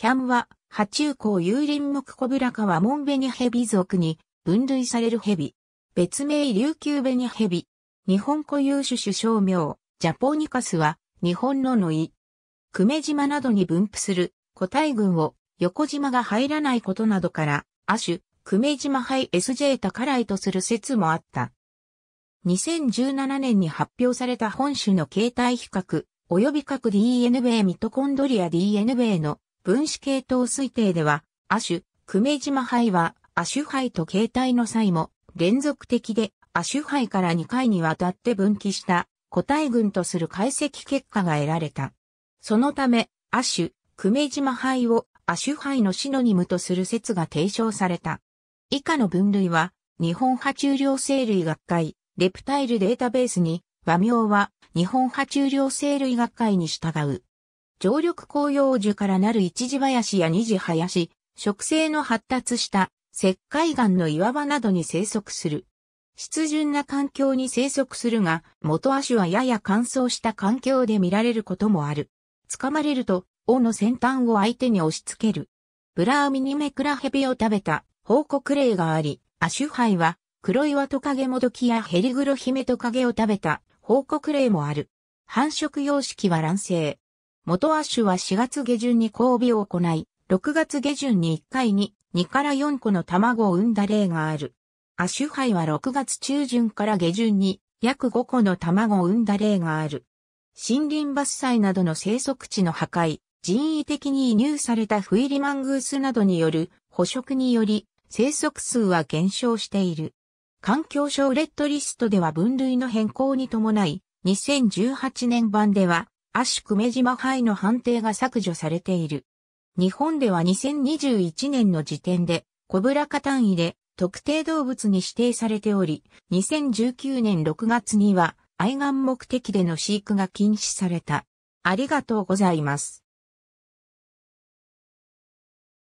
ヒャンは、ユーリン林木コブラカはモンベニヘビ属に分類されるヘビ。別名琉球ベニヘビ。日本固有種種小名、ジャポニカスは、日本のイ。ク久米島などに分布する個体群を横島が入らないことなどから、亜種、久米島イ。SJ 高来とする説もあった。2017年に発表された本種の形態比較、及び各 DNA ミトコンドリア DNA の分子系統推定では、亜種、久米島肺は、亜種肺と形態の際も、連続的で、亜種肺から2回にわたって分岐した、個体群とする解析結果が得られた。そのため、亜種、久米島肺を、亜種肺のシノニムとする説が提唱された。以下の分類は、日本爬虫量生類学会、レプタイルデータベースに、和名は、日本爬虫量生類学会に従う。常緑紅葉樹からなる一時林や二次林、植生の発達した石灰岩の岩場などに生息する。湿潤な環境に生息するが、元足はやや乾燥した環境で見られることもある。捕まれると、尾の先端を相手に押し付ける。ブラーミニメクラヘビを食べた報告例があり、アシュハイは黒岩トカゲモドキやヘリグロヒメトカゲを食べた報告例もある。繁殖様式は卵生。元アッシュは4月下旬に交尾を行い、6月下旬に1回に2から4個の卵を産んだ例がある。アッシュ杯は6月中旬から下旬に約5個の卵を産んだ例がある。森林伐採などの生息地の破壊、人為的に移入されたフイリマングースなどによる捕食により生息数は減少している。環境省レッドリストでは分類の変更に伴い、2018年版ではアシュ久米島杯の判定が削除されている。日本では2021年の時点で、コブラカ単位で特定動物に指定されており、2019年6月には愛玩目的での飼育が禁止された。ありがとうございます。